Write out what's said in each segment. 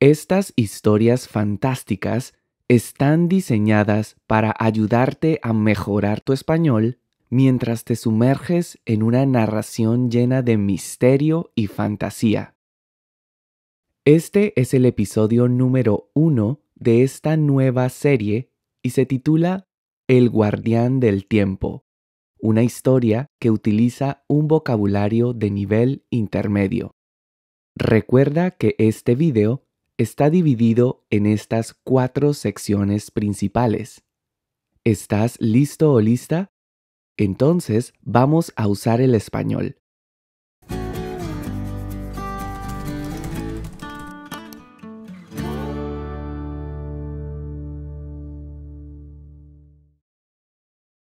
Estas historias fantásticas están diseñadas para ayudarte a mejorar tu español mientras te sumerges en una narración llena de misterio y fantasía. Este es el episodio número uno de esta nueva serie y se titula El guardián del tiempo, una historia que utiliza un vocabulario de nivel intermedio. Recuerda que este video está dividido en estas cuatro secciones principales. ¿Estás listo o lista? Entonces vamos a usar el español.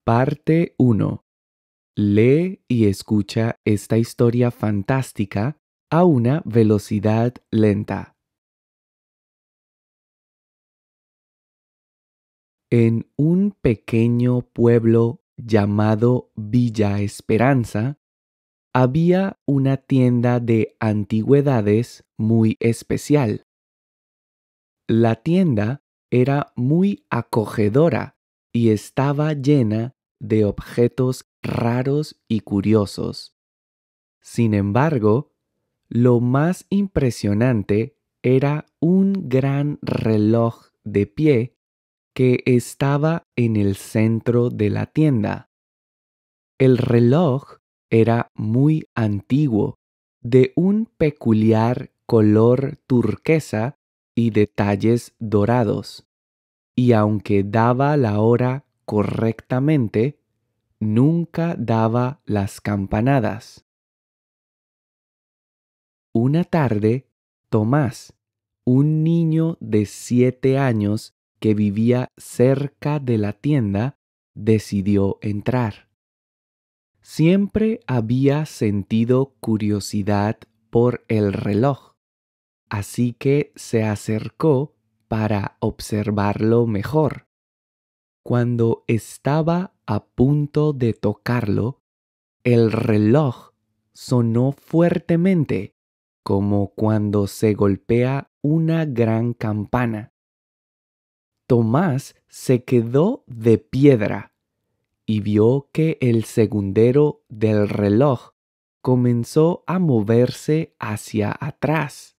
Parte 1. Lee y escucha esta historia fantástica a una velocidad lenta. en un pequeño pueblo llamado Villa Esperanza, había una tienda de antigüedades muy especial. La tienda era muy acogedora y estaba llena de objetos raros y curiosos. Sin embargo, lo más impresionante era un gran reloj de pie que estaba en el centro de la tienda. El reloj era muy antiguo, de un peculiar color turquesa y detalles dorados, y aunque daba la hora correctamente, nunca daba las campanadas. Una tarde, Tomás, un niño de siete años, que vivía cerca de la tienda decidió entrar. Siempre había sentido curiosidad por el reloj, así que se acercó para observarlo mejor. Cuando estaba a punto de tocarlo, el reloj sonó fuertemente, como cuando se golpea una gran campana. Tomás se quedó de piedra y vio que el segundero del reloj comenzó a moverse hacia atrás.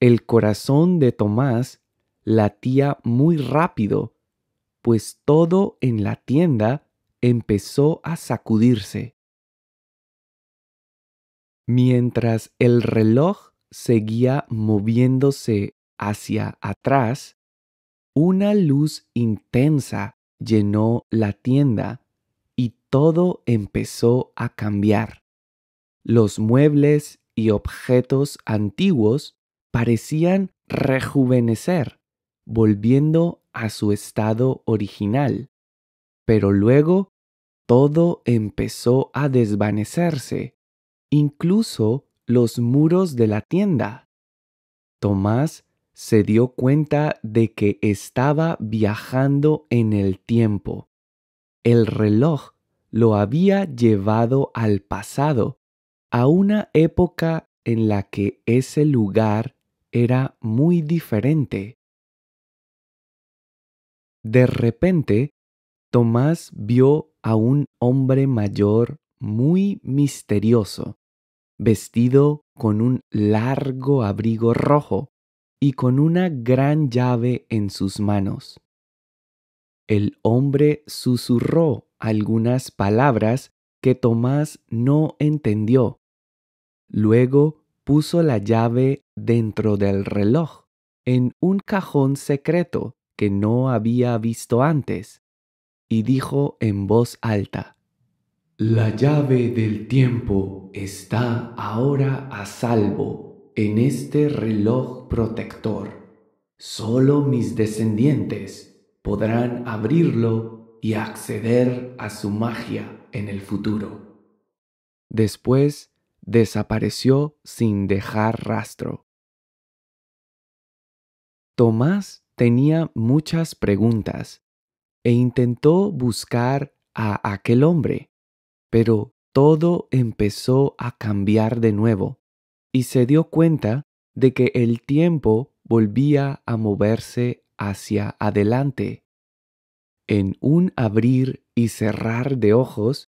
El corazón de Tomás latía muy rápido, pues todo en la tienda empezó a sacudirse. Mientras el reloj seguía moviéndose hacia atrás, una luz intensa llenó la tienda y todo empezó a cambiar. Los muebles y objetos antiguos parecían rejuvenecer, volviendo a su estado original. Pero luego todo empezó a desvanecerse, incluso los muros de la tienda. Tomás se dio cuenta de que estaba viajando en el tiempo. El reloj lo había llevado al pasado, a una época en la que ese lugar era muy diferente. De repente, Tomás vio a un hombre mayor muy misterioso, vestido con un largo abrigo rojo y con una gran llave en sus manos. El hombre susurró algunas palabras que Tomás no entendió. Luego puso la llave dentro del reloj, en un cajón secreto que no había visto antes, y dijo en voz alta, La llave del tiempo está ahora a salvo en este reloj protector. Solo mis descendientes podrán abrirlo y acceder a su magia en el futuro. Después desapareció sin dejar rastro. Tomás tenía muchas preguntas e intentó buscar a aquel hombre, pero todo empezó a cambiar de nuevo y se dio cuenta de que el tiempo volvía a moverse hacia adelante. En un abrir y cerrar de ojos,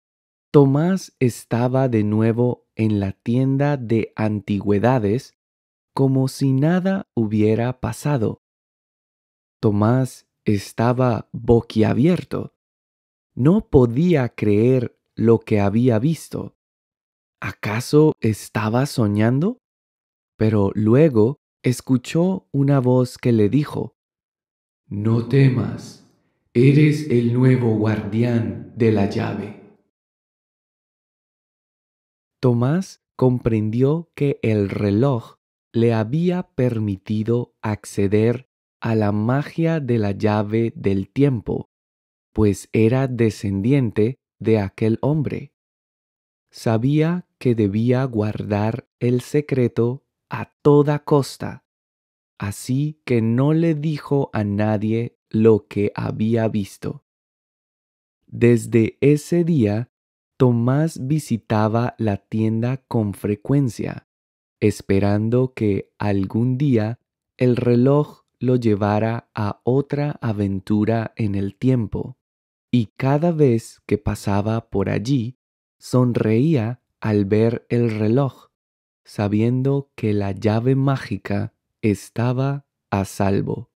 Tomás estaba de nuevo en la tienda de antigüedades como si nada hubiera pasado. Tomás estaba boquiabierto. No podía creer lo que había visto. ¿Acaso estaba soñando? Pero luego escuchó una voz que le dijo, No temas, eres el nuevo guardián de la llave. Tomás comprendió que el reloj le había permitido acceder a la magia de la llave del tiempo, pues era descendiente de aquel hombre sabía que debía guardar el secreto a toda costa, así que no le dijo a nadie lo que había visto. Desde ese día, Tomás visitaba la tienda con frecuencia, esperando que algún día el reloj lo llevara a otra aventura en el tiempo, y cada vez que pasaba por allí, sonreía al ver el reloj, sabiendo que la llave mágica estaba a salvo.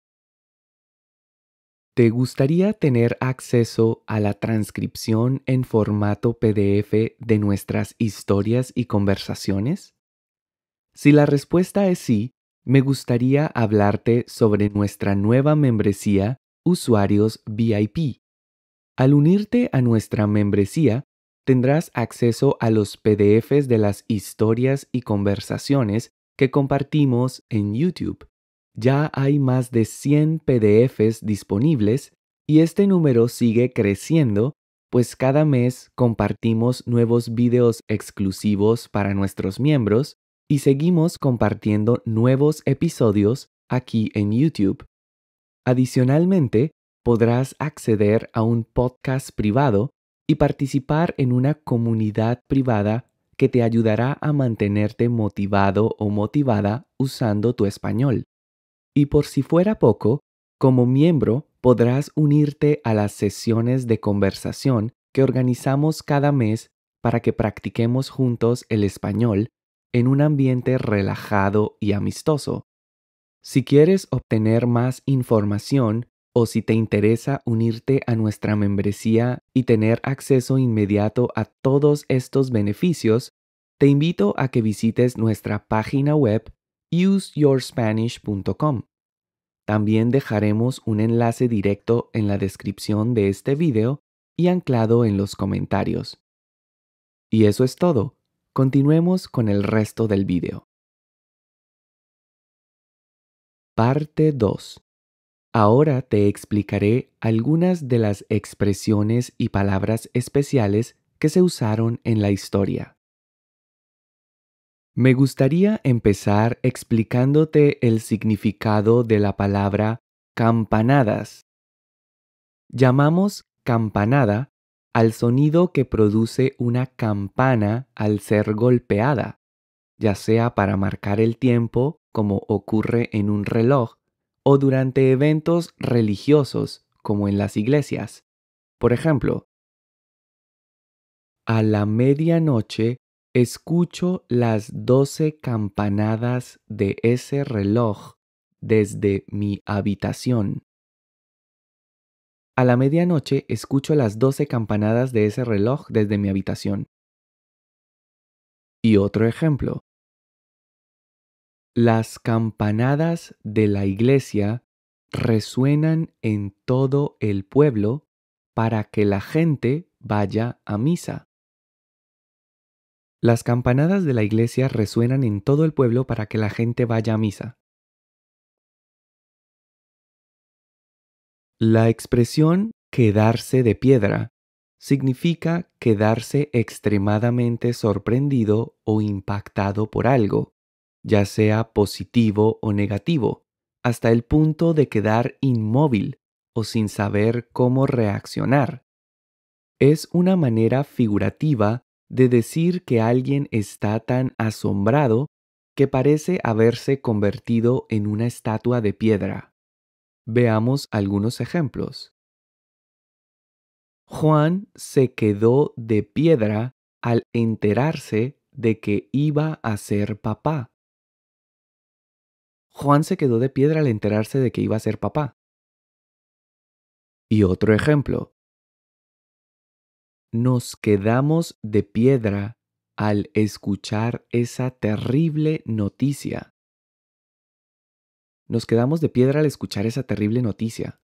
¿Te gustaría tener acceso a la transcripción en formato PDF de nuestras historias y conversaciones? Si la respuesta es sí, me gustaría hablarte sobre nuestra nueva membresía Usuarios VIP. Al unirte a nuestra membresía, tendrás acceso a los PDFs de las historias y conversaciones que compartimos en YouTube. Ya hay más de 100 PDFs disponibles y este número sigue creciendo, pues cada mes compartimos nuevos videos exclusivos para nuestros miembros y seguimos compartiendo nuevos episodios aquí en YouTube. Adicionalmente, podrás acceder a un podcast privado y participar en una comunidad privada que te ayudará a mantenerte motivado o motivada usando tu español. Y por si fuera poco, como miembro podrás unirte a las sesiones de conversación que organizamos cada mes para que practiquemos juntos el español en un ambiente relajado y amistoso. Si quieres obtener más información o si te interesa unirte a nuestra membresía y tener acceso inmediato a todos estos beneficios, te invito a que visites nuestra página web useyourspanish.com. También dejaremos un enlace directo en la descripción de este video y anclado en los comentarios. Y eso es todo. Continuemos con el resto del video. Parte 2. Ahora te explicaré algunas de las expresiones y palabras especiales que se usaron en la historia. Me gustaría empezar explicándote el significado de la palabra campanadas. Llamamos campanada al sonido que produce una campana al ser golpeada, ya sea para marcar el tiempo, como ocurre en un reloj, o durante eventos religiosos como en las iglesias. Por ejemplo, a la medianoche escucho las doce campanadas de ese reloj desde mi habitación. A la medianoche escucho las doce campanadas de ese reloj desde mi habitación. Y otro ejemplo. Las campanadas de la iglesia resuenan en todo el pueblo para que la gente vaya a misa. Las campanadas de la iglesia resuenan en todo el pueblo para que la gente vaya a misa. La expresión quedarse de piedra significa quedarse extremadamente sorprendido o impactado por algo, ya sea positivo o negativo, hasta el punto de quedar inmóvil o sin saber cómo reaccionar. Es una manera figurativa de decir que alguien está tan asombrado que parece haberse convertido en una estatua de piedra. Veamos algunos ejemplos. Juan se quedó de piedra al enterarse de que iba a ser papá. Juan se quedó de piedra al enterarse de que iba a ser papá. Y otro ejemplo. Nos quedamos de piedra al escuchar esa terrible noticia. Nos quedamos de piedra al escuchar esa terrible noticia.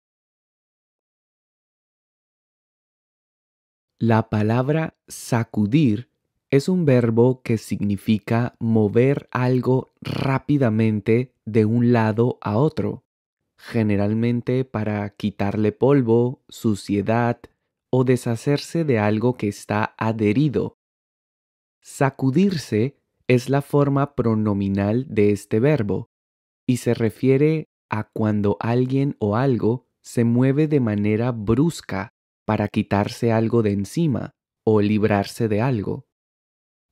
La palabra sacudir es un verbo que significa mover algo rápidamente de un lado a otro, generalmente para quitarle polvo, suciedad o deshacerse de algo que está adherido. Sacudirse es la forma pronominal de este verbo y se refiere a cuando alguien o algo se mueve de manera brusca para quitarse algo de encima o librarse de algo.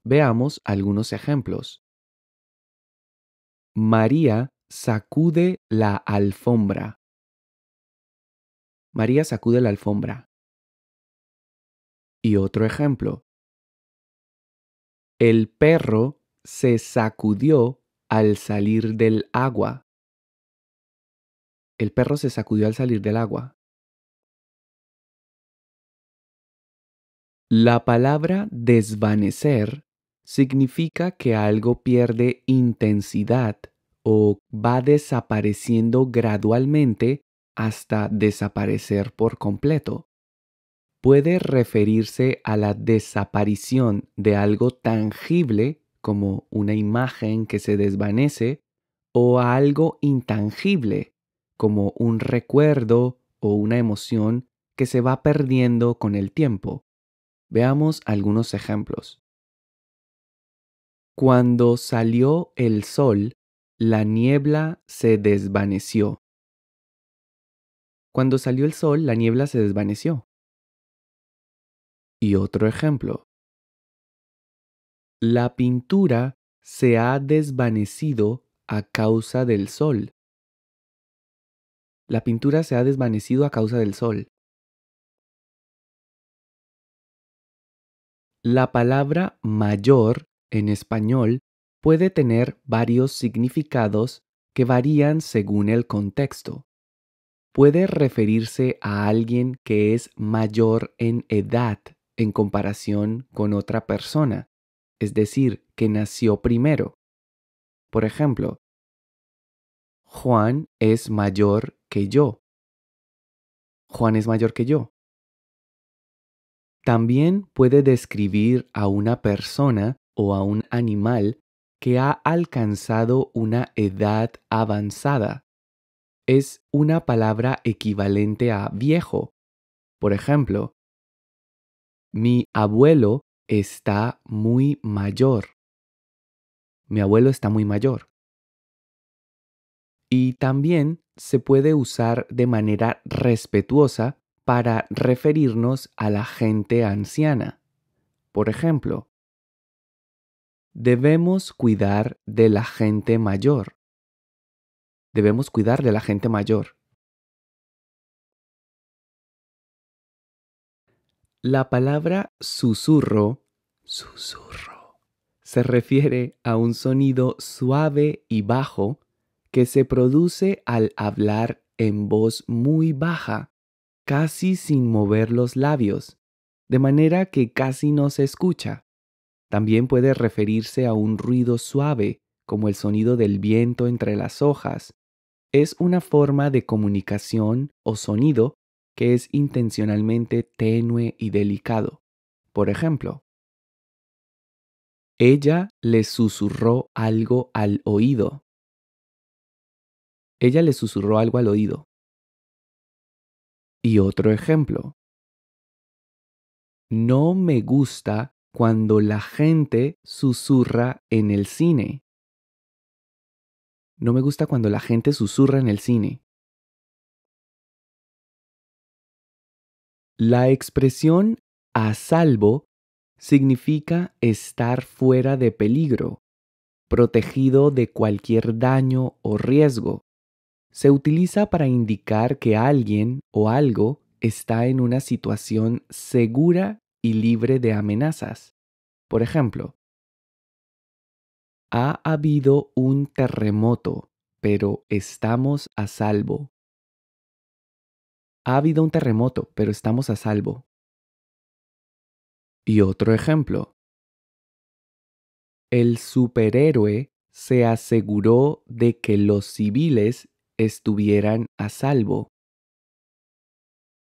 Veamos algunos ejemplos. María sacude la alfombra. María sacude la alfombra. Y otro ejemplo. El perro se sacudió al salir del agua. El perro se sacudió al salir del agua. La palabra desvanecer significa que algo pierde intensidad o va desapareciendo gradualmente hasta desaparecer por completo. Puede referirse a la desaparición de algo tangible como una imagen que se desvanece o a algo intangible como un recuerdo o una emoción que se va perdiendo con el tiempo. Veamos algunos ejemplos. Cuando salió el sol, la niebla se desvaneció. Cuando salió el sol, la niebla se desvaneció. Y otro ejemplo. La pintura se ha desvanecido a causa del sol. La pintura se ha desvanecido a causa del sol. La palabra mayor en español puede tener varios significados que varían según el contexto. Puede referirse a alguien que es mayor en edad en comparación con otra persona, es decir, que nació primero. Por ejemplo, Juan es mayor que yo. Juan es mayor que yo. También puede describir a una persona o a un animal que ha alcanzado una edad avanzada. Es una palabra equivalente a viejo. Por ejemplo, mi abuelo está muy mayor. Mi abuelo está muy mayor. Y también se puede usar de manera respetuosa para referirnos a la gente anciana. Por ejemplo, debemos cuidar de la gente mayor. Debemos cuidar de la gente mayor. La palabra susurro, susurro, se refiere a un sonido suave y bajo que se produce al hablar en voz muy baja, casi sin mover los labios, de manera que casi no se escucha. También puede referirse a un ruido suave, como el sonido del viento entre las hojas. Es una forma de comunicación o sonido que es intencionalmente tenue y delicado. Por ejemplo, ella le susurró algo al oído. Ella le susurró algo al oído. Y otro ejemplo. No me gusta cuando la gente susurra en el cine. No me gusta cuando la gente susurra en el cine. La expresión a salvo significa estar fuera de peligro, protegido de cualquier daño o riesgo. Se utiliza para indicar que alguien o algo está en una situación segura libre de amenazas. Por ejemplo, ha habido un terremoto, pero estamos a salvo. Ha habido un terremoto, pero estamos a salvo. Y otro ejemplo. El superhéroe se aseguró de que los civiles estuvieran a salvo.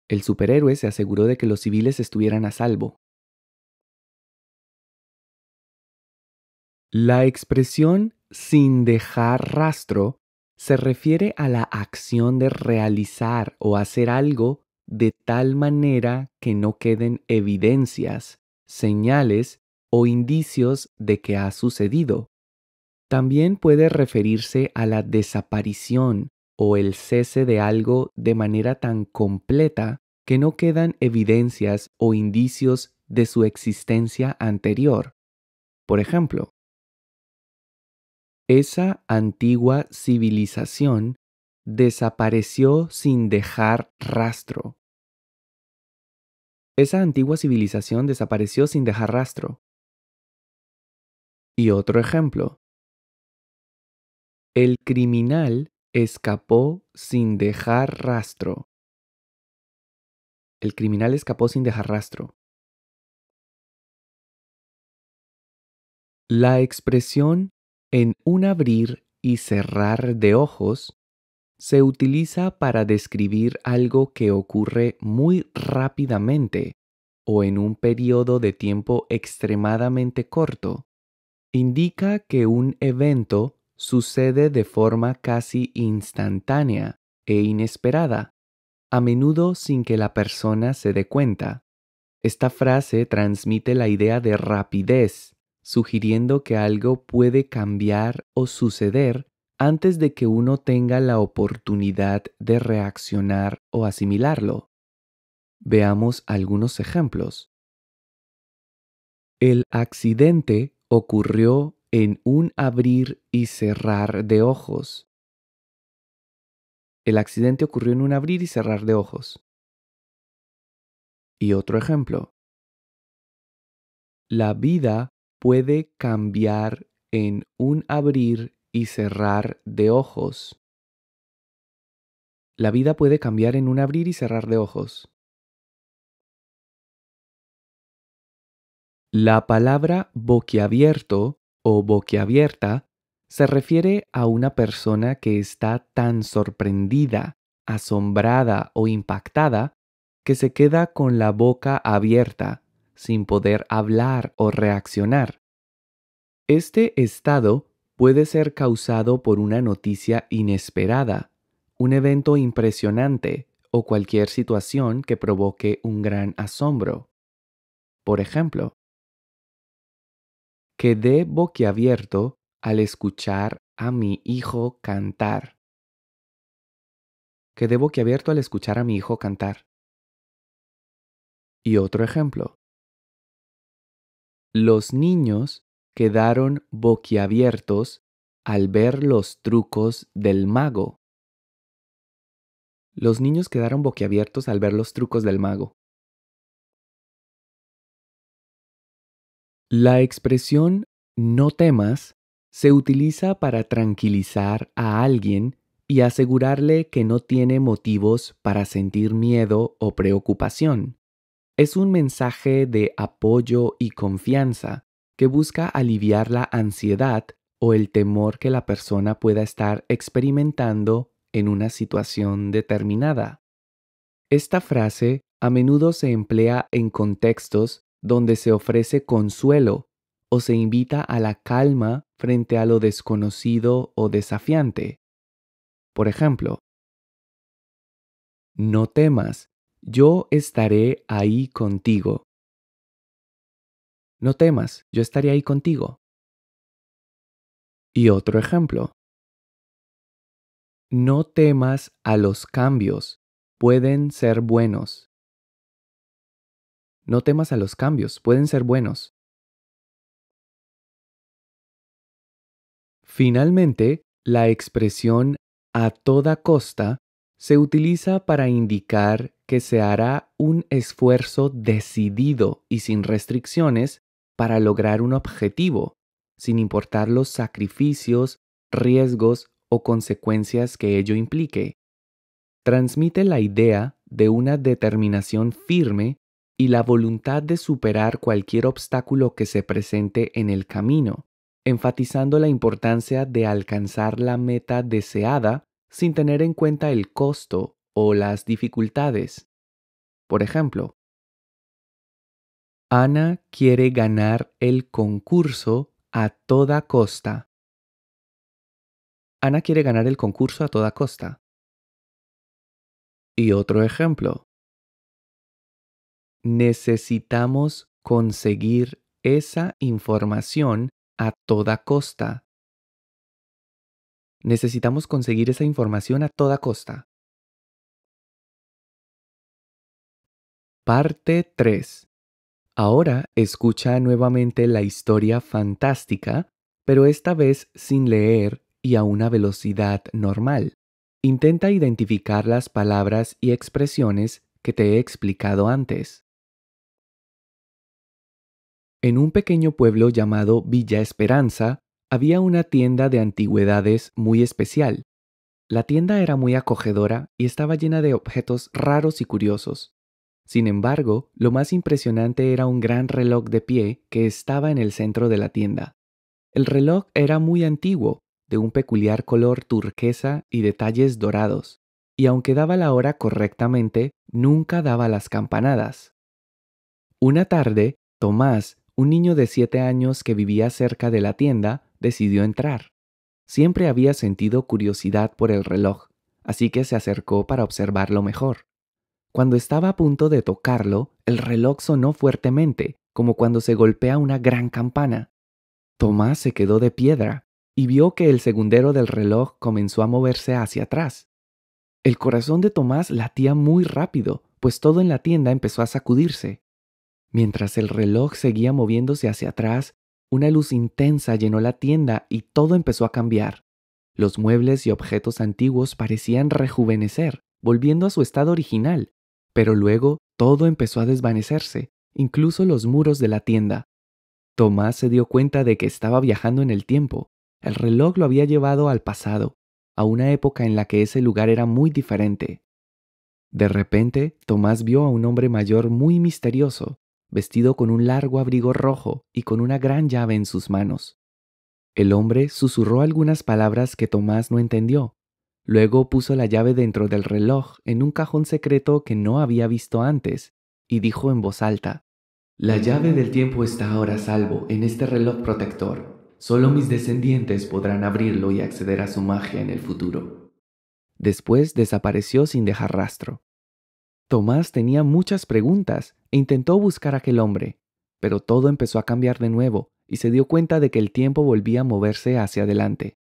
El superhéroe se aseguró de que los civiles estuvieran a salvo. La expresión sin dejar rastro se refiere a la acción de realizar o hacer algo de tal manera que no queden evidencias, señales o indicios de que ha sucedido. También puede referirse a la desaparición, o el cese de algo de manera tan completa que no quedan evidencias o indicios de su existencia anterior. Por ejemplo, esa antigua civilización desapareció sin dejar rastro. Esa antigua civilización desapareció sin dejar rastro. Y otro ejemplo. El criminal escapó sin dejar rastro. El criminal escapó sin dejar rastro. La expresión en un abrir y cerrar de ojos se utiliza para describir algo que ocurre muy rápidamente o en un periodo de tiempo extremadamente corto. Indica que un evento sucede de forma casi instantánea e inesperada, a menudo sin que la persona se dé cuenta. Esta frase transmite la idea de rapidez, sugiriendo que algo puede cambiar o suceder antes de que uno tenga la oportunidad de reaccionar o asimilarlo. Veamos algunos ejemplos. El accidente ocurrió en un abrir y cerrar de ojos. El accidente ocurrió en un abrir y cerrar de ojos. Y otro ejemplo. La vida puede cambiar en un abrir y cerrar de ojos. La vida puede cambiar en un abrir y cerrar de ojos. La palabra boquiabierto o boquiabierta se refiere a una persona que está tan sorprendida, asombrada o impactada que se queda con la boca abierta, sin poder hablar o reaccionar. Este estado puede ser causado por una noticia inesperada, un evento impresionante o cualquier situación que provoque un gran asombro. Por ejemplo, Quedé boquiabierto al escuchar a mi hijo cantar. Quedé boquiabierto al escuchar a mi hijo cantar. Y otro ejemplo. Los niños quedaron boquiabiertos al ver los trucos del mago. Los niños quedaron boquiabiertos al ver los trucos del mago. La expresión no temas se utiliza para tranquilizar a alguien y asegurarle que no tiene motivos para sentir miedo o preocupación. Es un mensaje de apoyo y confianza que busca aliviar la ansiedad o el temor que la persona pueda estar experimentando en una situación determinada. Esta frase a menudo se emplea en contextos donde se ofrece consuelo o se invita a la calma frente a lo desconocido o desafiante. Por ejemplo, no temas, yo estaré ahí contigo. No temas, yo estaré ahí contigo. Y otro ejemplo. No temas a los cambios, pueden ser buenos. No temas a los cambios, pueden ser buenos. Finalmente, la expresión a toda costa se utiliza para indicar que se hará un esfuerzo decidido y sin restricciones para lograr un objetivo, sin importar los sacrificios, riesgos o consecuencias que ello implique. Transmite la idea de una determinación firme y la voluntad de superar cualquier obstáculo que se presente en el camino, enfatizando la importancia de alcanzar la meta deseada sin tener en cuenta el costo o las dificultades. Por ejemplo, Ana quiere ganar el concurso a toda costa. Ana quiere ganar el concurso a toda costa. Y otro ejemplo necesitamos conseguir esa información a toda costa. Necesitamos conseguir esa información a toda costa. Parte 3. Ahora escucha nuevamente la historia fantástica, pero esta vez sin leer y a una velocidad normal. Intenta identificar las palabras y expresiones que te he explicado antes. En un pequeño pueblo llamado Villa Esperanza había una tienda de antigüedades muy especial. La tienda era muy acogedora y estaba llena de objetos raros y curiosos. Sin embargo, lo más impresionante era un gran reloj de pie que estaba en el centro de la tienda. El reloj era muy antiguo, de un peculiar color turquesa y detalles dorados, y aunque daba la hora correctamente, nunca daba las campanadas. Una tarde, Tomás, un niño de siete años que vivía cerca de la tienda decidió entrar. Siempre había sentido curiosidad por el reloj, así que se acercó para observarlo mejor. Cuando estaba a punto de tocarlo, el reloj sonó fuertemente, como cuando se golpea una gran campana. Tomás se quedó de piedra y vio que el segundero del reloj comenzó a moverse hacia atrás. El corazón de Tomás latía muy rápido, pues todo en la tienda empezó a sacudirse. Mientras el reloj seguía moviéndose hacia atrás, una luz intensa llenó la tienda y todo empezó a cambiar. Los muebles y objetos antiguos parecían rejuvenecer, volviendo a su estado original, pero luego todo empezó a desvanecerse, incluso los muros de la tienda. Tomás se dio cuenta de que estaba viajando en el tiempo. El reloj lo había llevado al pasado, a una época en la que ese lugar era muy diferente. De repente, Tomás vio a un hombre mayor muy misterioso, vestido con un largo abrigo rojo y con una gran llave en sus manos. El hombre susurró algunas palabras que Tomás no entendió. Luego puso la llave dentro del reloj en un cajón secreto que no había visto antes, y dijo en voz alta, La llave del tiempo está ahora salvo en este reloj protector. Solo mis descendientes podrán abrirlo y acceder a su magia en el futuro. Después desapareció sin dejar rastro. Tomás tenía muchas preguntas e intentó buscar a aquel hombre, pero todo empezó a cambiar de nuevo y se dio cuenta de que el tiempo volvía a moverse hacia adelante.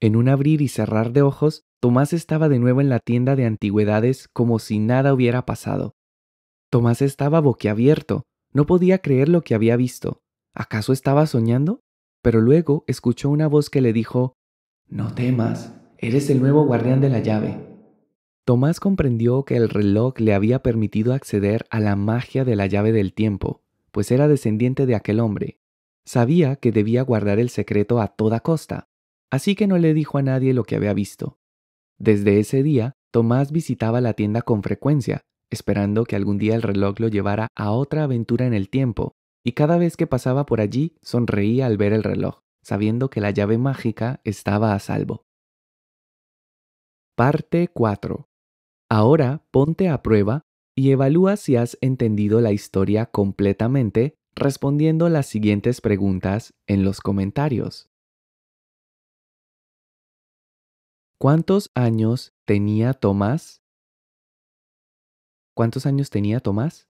En un abrir y cerrar de ojos, Tomás estaba de nuevo en la tienda de antigüedades como si nada hubiera pasado. Tomás estaba boquiabierto, no podía creer lo que había visto. ¿Acaso estaba soñando? Pero luego escuchó una voz que le dijo, No temas, eres el nuevo guardián de la llave. Tomás comprendió que el reloj le había permitido acceder a la magia de la llave del tiempo, pues era descendiente de aquel hombre. Sabía que debía guardar el secreto a toda costa, así que no le dijo a nadie lo que había visto. Desde ese día, Tomás visitaba la tienda con frecuencia, esperando que algún día el reloj lo llevara a otra aventura en el tiempo, y cada vez que pasaba por allí sonreía al ver el reloj, sabiendo que la llave mágica estaba a salvo. Parte 4 Ahora ponte a prueba y evalúa si has entendido la historia completamente respondiendo las siguientes preguntas en los comentarios. ¿Cuántos años tenía Tomás? ¿Cuántos años tenía Tomás?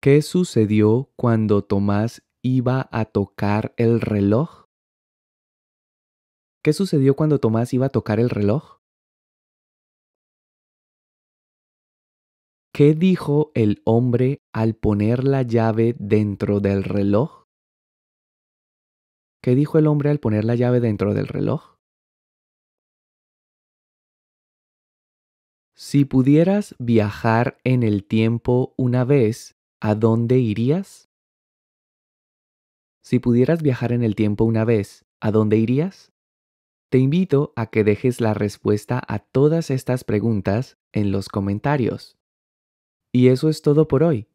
¿Qué sucedió cuando Tomás iba a tocar el reloj? ¿Qué sucedió cuando Tomás iba a tocar el reloj? ¿Qué dijo el hombre al poner la llave dentro del reloj? ¿Qué dijo el hombre al poner la llave dentro del reloj? Si pudieras viajar en el tiempo una vez, ¿a dónde irías? Si pudieras viajar en el tiempo una vez, ¿a dónde irías? Te invito a que dejes la respuesta a todas estas preguntas en los comentarios. Y eso es todo por hoy.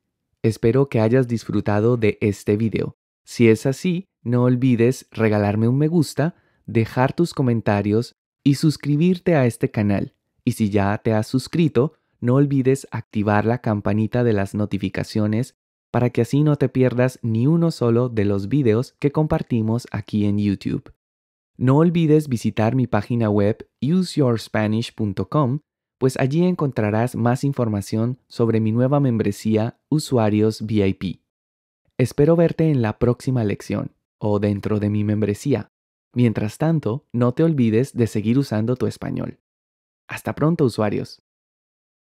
Espero que hayas disfrutado de este video. Si es así, no olvides regalarme un me gusta, dejar tus comentarios y suscribirte a este canal. Y si ya te has suscrito, no olvides activar la campanita de las notificaciones para que así no te pierdas ni uno solo de los videos que compartimos aquí en YouTube. No olvides visitar mi página web useyourspanish.com, pues allí encontrarás más información sobre mi nueva membresía Usuarios VIP. Espero verte en la próxima lección o dentro de mi membresía. Mientras tanto, no te olvides de seguir usando tu español. Hasta pronto, usuarios.